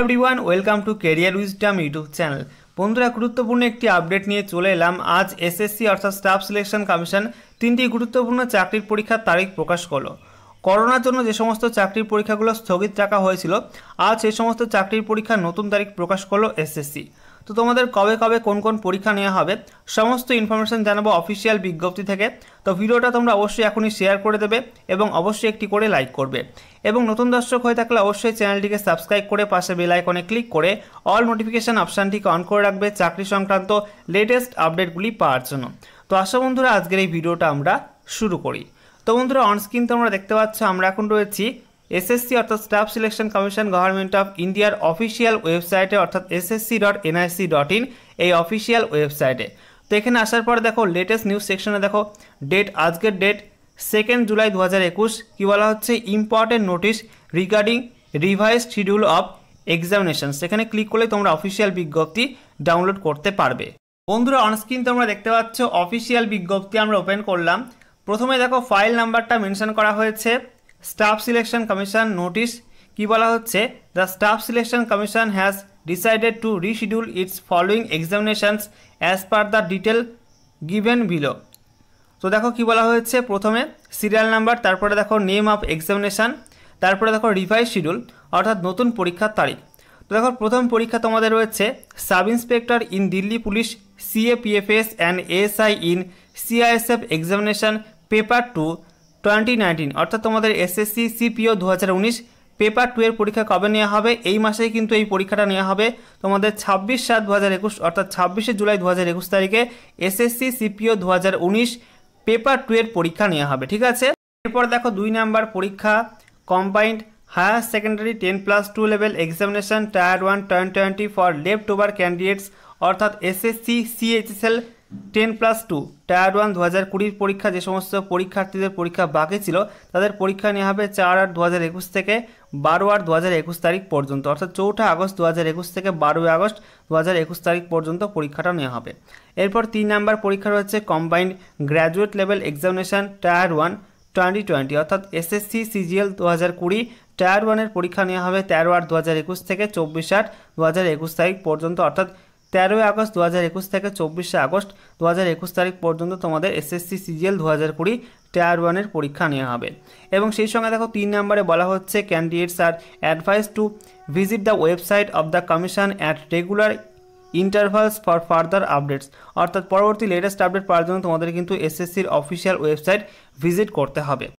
everyone welcome to career wisdom YouTube channel বন্ধুরা গুরুত্বপূর্ণ একটি আপডেট নিয়ে চলে এলাম আজ এসএসসি অর্থাৎ স্টাফ সিলেকশন কমিশন তিনটি গুরুত্বপূর্ণ চাকরির পরীক্ষার তারিখ প্রকাশ করলো করোনার জন্য যে সমস্ত চাকরির পরীক্ষাগুলো স্থগিত রাখা হয়েছিল আজ সেই সমস্ত চাকরির পরীক্ষার নতুন তারিখ প্রকাশ করলো এসএসসি তো তোমাদের কবে কবে কোন কোন পরীক্ষা নেওয়া হবে সমস্ত ইনফরমেশান জানাবো অফিসিয়াল বিজ্ঞপ্তি থেকে তো ভিডিওটা তোমরা অবশ্যই এখনই শেয়ার করে দেবে এবং অবশ্যই একটি করে লাইক করবে এবং নতুন দর্শক হয়ে থাকলে অবশ্যই চ্যানেলটিকে সাবস্ক্রাইব করে পাশে বেল আইকনে ক্লিক করে অল নোটিফিকেশান অপশানটিকে অন করে রাখবে চাকরি সংক্রান্ত লেটেস্ট আপডেটগুলি পাওয়ার জন্য তো আশা বন্ধুরা আজকের এই ভিডিওটা আমরা শুরু করি তো বন্ধুরা অনস্ক্রিন তোমরা দেখতে পাচ্ছ আমরা এখন রয়েছি এসএসসি অর্থাৎ staff selection commission government of ইন্ডিয়ার অফিসিয়াল ওয়েবসাইটে অর্থাৎ SSC dot NIC dot in এই অফিসিয়াল ওয়েবসাইটে তো এখানে আসার পর দেখো লেটেস্ট নিউজ সেকশনে দেখো ডেট আজকের ডেট সেকেন্ড জুলাই দু হাজার একুশ কী বলা হচ্ছে important notice regarding revise schedule of examination সেখানে ক্লিক করলে তোমরা অফিসিয়াল বিজ্ঞপ্তি ডাউনলোড করতে পারবে বন্ধুরা অনস্ক্রিন তোমরা দেখতে পাচ্ছ অফিসিয়াল বিজ্ঞপ্তি আমরা ওপেন করলাম প্রথমে দেখো ফাইল নাম্বারটা মেনশন করা হয়েছে স্টাফ সিলেকশন কমিশন নোটিশ কি বলা হচ্ছে the staff selection commission has decided to reschedule its following examinations as per the detail given below তো দেখো কি বলা হয়েছে প্রথমে সিরিয়াল নাম্বার তারপরে দেখো নেম অফ এক্সামিনেশান তারপরে দেখো রিভাইজ শিডিউল অর্থাৎ নতুন পরীক্ষার তারিখ তো দেখো প্রথম পরীক্ষা তোমাদের রয়েছে sub inspector in Delhi police CAPFs and ASI in CISF examination paper two twenty nineteen অর্থাৎ তোমাদের এসএসসি সিপিও দু হাজার উনিশ পেপার টু এর পরীক্ষা কবে নেওয়া হবে এই মাসেই কিন্তু এই পরীক্ষাটা নেওয়া হবে তোমাদের ছাব্বিশ সাত দু হাজার একুশ অর্থাৎ ছাব্বিশে জুলাই দু হাজার একুশ তারিখে এসএসসি সিপিও দু হাজার উনিশ পেপার টু এর পরীক্ষা নেওয়া হবে ঠিক আছে এরপর দেখো দুই নাম্বার পরীক্ষা combined higher secondary ten plus two level examination tier one twenty twenty for left over candidates অর্থাৎ SSC CHSL ten plus two tier one দু হাজার কুড়ির পরীক্ষা যে সমস্ত পরীক্ষার্থীদের পরীক্ষা বাকি ছিল তাদের পরীক্ষা নেওয়া হবে চার আট দু হাজার একুশ থেকে বারো আট দু হাজার একুশ তারিখ পর্যন্ত অর্থাৎ চৌঠা আগস্ট দু হাজার একুশ থেকে বারোই আগস্ট দু হাজার একুশ তারিখ পর্যন্ত পরীক্ষাটা নেওয়া হবে এরপর তিন নাম্বার পরীক্ষা রয়েছে combined graduate level examination tier one twenty twenty অর্থাৎ এসএসসি সিজিএল দু হাজার কুড়ি টায়ার ওয়ানের পরীক্ষা নেওয়া হবে তেরো আট দু হাজার একুশ থেকে চব্বিশ আট দু হাজার একুশ তারিখ পর্যন্ত অর্থাৎ তেরোই আগস্ট দু হাজার একুশ থেকে চব্বিশে আগস্ট দু হাজার একুশ তারিখ পর্যন্ত তোমাদের এসএসসি সিজিএল দু হাজার কুড়ি টায়ার ওয়ানের পরীক্ষা নেওয়া হবে এবং সেই সঙ্গে দেখো তিন নম্বরে বলা হচ্ছে candidates are advised to visit the website of the commission at regular intervals for further updates অর্থাৎ পরবর্তী লেটেস্ট আপডেট পাওয়ার জন্য তোমাদের কিন্তু এসএসসির অফিসিয়াল ওয়েবসাইট ভিজিট করতে হবে